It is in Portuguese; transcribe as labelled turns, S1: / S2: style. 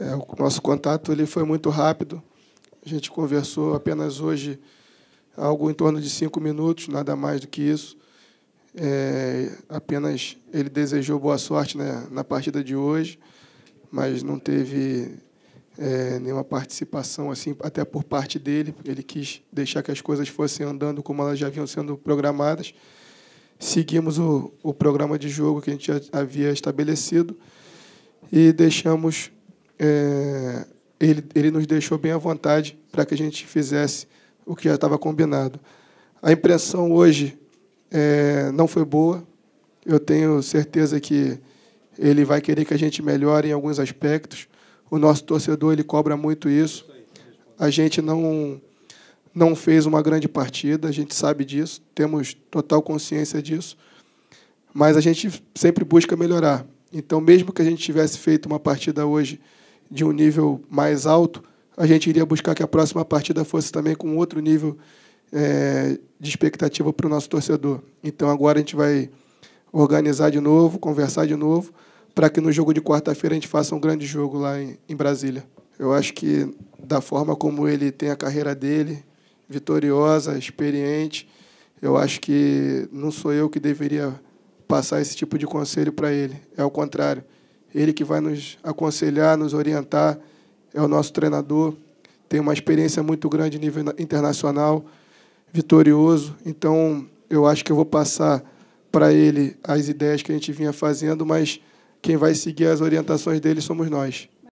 S1: É, o nosso contato ele foi muito rápido. A gente conversou apenas hoje algo em torno de cinco minutos, nada mais do que isso. É, apenas ele desejou boa sorte né, na partida de hoje, mas não teve é, nenhuma participação assim, até por parte dele. Ele quis deixar que as coisas fossem andando como elas já vinham sendo programadas. Seguimos o, o programa de jogo que a gente havia estabelecido e deixamos é, ele, ele nos deixou bem à vontade para que a gente fizesse o que já estava combinado. A impressão hoje é, não foi boa. Eu tenho certeza que ele vai querer que a gente melhore em alguns aspectos. O nosso torcedor ele cobra muito isso. A gente não não fez uma grande partida, a gente sabe disso, temos total consciência disso. Mas a gente sempre busca melhorar. Então, mesmo que a gente tivesse feito uma partida hoje de um nível mais alto, a gente iria buscar que a próxima partida fosse também com outro nível é, de expectativa para o nosso torcedor. Então agora a gente vai organizar de novo, conversar de novo, para que no jogo de quarta-feira a gente faça um grande jogo lá em, em Brasília. Eu acho que da forma como ele tem a carreira dele, vitoriosa, experiente, eu acho que não sou eu que deveria passar esse tipo de conselho para ele. É o contrário. Ele que vai nos aconselhar, nos orientar, é o nosso treinador, tem uma experiência muito grande a nível internacional, vitorioso. Então, eu acho que eu vou passar para ele as ideias que a gente vinha fazendo, mas quem vai seguir as orientações dele somos nós.